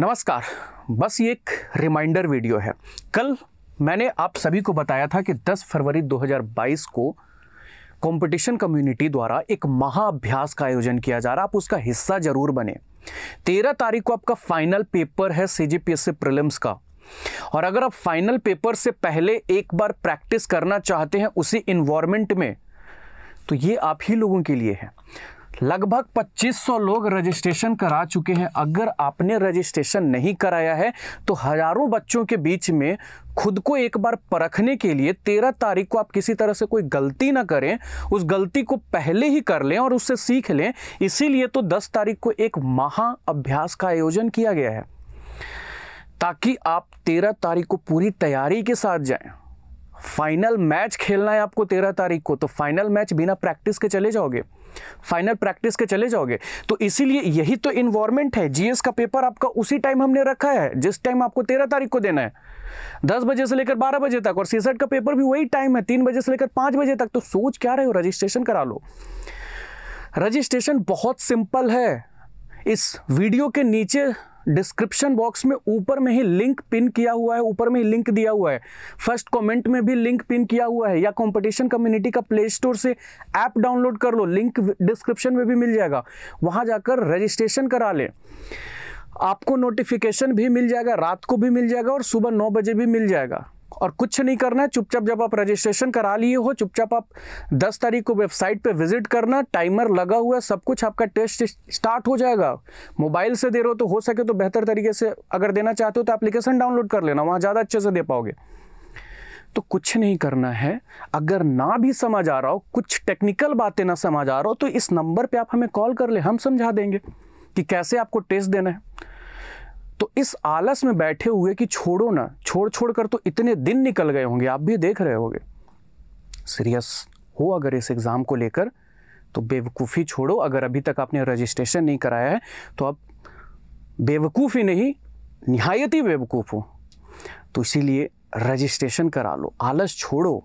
नमस्कार बस ये एक रिमाइंडर वीडियो है कल मैंने आप सभी को बताया था कि 10 फरवरी 2022 को कंपटीशन कम्युनिटी द्वारा एक महाअभ्यास का आयोजन किया जा रहा है आप उसका हिस्सा जरूर बने तेरह तारीख को आपका फाइनल पेपर है सी जी प्रीलिम्स का और अगर आप फाइनल पेपर से पहले एक बार प्रैक्टिस करना चाहते हैं उसी इन्वायरमेंट में तो ये आप ही लोगों के लिए है लगभग 2500 लोग रजिस्ट्रेशन करा चुके हैं अगर आपने रजिस्ट्रेशन नहीं कराया है तो हजारों बच्चों के बीच में खुद को एक बार परखने के लिए तेरह तारीख को आप किसी तरह से कोई गलती ना करें उस गलती को पहले ही कर लें और उससे सीख लें इसीलिए तो दस तारीख को एक महा अभ्यास का आयोजन किया गया है ताकि आप तेरह तारीख को पूरी तैयारी के साथ जाएं फाइनल मैच खेलना है आपको तेरह तारीख को तो फाइनल मैच बिना प्रैक्टिस के चले जाओगे फाइनल प्रैक्टिस के चले जाओगे तो इसीलिए यही तो इन्वायरमेंट है जीएस का पेपर आपका उसी टाइम हमने रखा है जिस टाइम आपको तेरह तारीख को देना है दस बजे से लेकर बारह बजे तक और सीसेट e का पेपर भी वही टाइम है तीन बजे से लेकर पाँच बजे तक तो सोच क्या रहे हो रजिस्ट्रेशन करा लो रजिस्ट्रेशन बहुत सिंपल है इस वीडियो के नीचे डिस्क्रिप्शन बॉक्स में ऊपर में ही लिंक पिन किया हुआ है ऊपर में ही लिंक दिया हुआ है फर्स्ट कमेंट में भी लिंक पिन किया हुआ है या कंपटीशन कम्युनिटी का प्ले स्टोर से ऐप डाउनलोड कर लो लिंक डिस्क्रिप्शन में भी मिल जाएगा वहाँ जाकर रजिस्ट्रेशन करा लें आपको नोटिफिकेशन भी मिल जाएगा रात को भी मिल जाएगा और सुबह नौ बजे भी मिल जाएगा और कुछ नहीं करना है चुपचाप जब आप रजिस्ट्रेशन करा लिए हो चुपचाप आप 10 तारीख को वेबसाइट पे विजिट करना टाइमर लगा हुआ है सब कुछ आपका टेस्ट स्टार्ट हो जाएगा मोबाइल से दे रहे हो तो हो सके तो बेहतर तरीके से अगर देना चाहते हो तो एप्लीकेशन डाउनलोड कर लेना वहाँ ज़्यादा अच्छे से दे पाओगे तो कुछ नहीं करना है अगर ना भी समझ आ रहा हो कुछ टेक्निकल बातें ना समझ आ रहा हो तो इस नंबर पर आप हमें कॉल कर ले हम समझा देंगे कि कैसे आपको टेस्ट देना है तो इस आलस में बैठे हुए कि छोड़ो ना छोड़ छोड़ कर तो इतने दिन निकल गए होंगे आप भी देख रहे होंगे सीरियस हो अगर इस एग्ज़ाम को लेकर तो बेवकूफ़ी छोड़ो अगर अभी तक आपने रजिस्ट्रेशन नहीं कराया है तो आप बेवकूफ़ी नहीं नहायत ही बेवकूफ़ हो तो इसीलिए रजिस्ट्रेशन करा लो आलस छोड़ो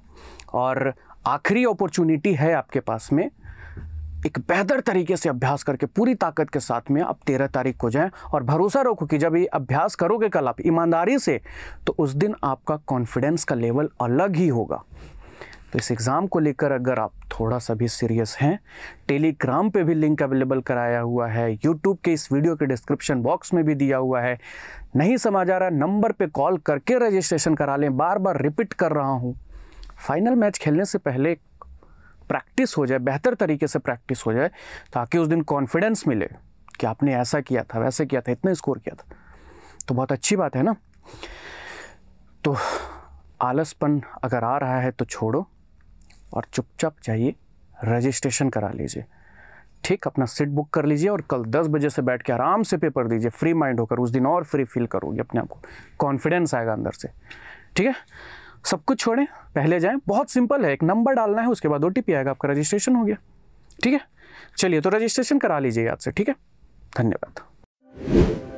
और आखिरी अपॉर्चुनिटी है आपके पास में एक बेहतर तरीके से अभ्यास करके पूरी ताकत के साथ में आप तेरह तारीख को जाएं और भरोसा रखो कि जब ये अभ्यास करोगे कल आप ईमानदारी से तो उस दिन आपका कॉन्फिडेंस का लेवल अलग ही होगा तो इस एग्ज़ाम को लेकर अगर आप थोड़ा सा भी सीरियस हैं टेलीग्राम पे भी लिंक अवेलेबल कराया हुआ है यूट्यूब के इस वीडियो के डिस्क्रिप्शन बॉक्स में भी दिया हुआ है नहीं समझ आ रहा नंबर पे कॉल करके रजिस्ट्रेशन करा लें बार बार रिपीट कर रहा हूँ फाइनल मैच खेलने से पहले प्रैक्टिस हो जाए बेहतर तरीके से प्रैक्टिस हो जाए ताकि उस दिन कॉन्फिडेंस मिले कि आपने ऐसा किया था वैसे किया था इतना स्कोर किया था तो बहुत अच्छी बात है ना तो आलसपन अगर आ रहा है तो छोड़ो और चुपचाप जाइए रजिस्ट्रेशन करा लीजिए ठीक अपना सीट बुक कर लीजिए और कल 10 बजे से बैठ के आराम से पेपर दीजिए फ्री माइंड होकर उस दिन और फ्री फील करोगे अपने आप को कॉन्फिडेंस आएगा अंदर से ठीक है सब कुछ छोड़ें पहले जाएं बहुत सिंपल है एक नंबर डालना है उसके बाद ओ आएगा आपका रजिस्ट्रेशन हो गया ठीक है चलिए तो रजिस्ट्रेशन करा लीजिएगा आपसे ठीक है धन्यवाद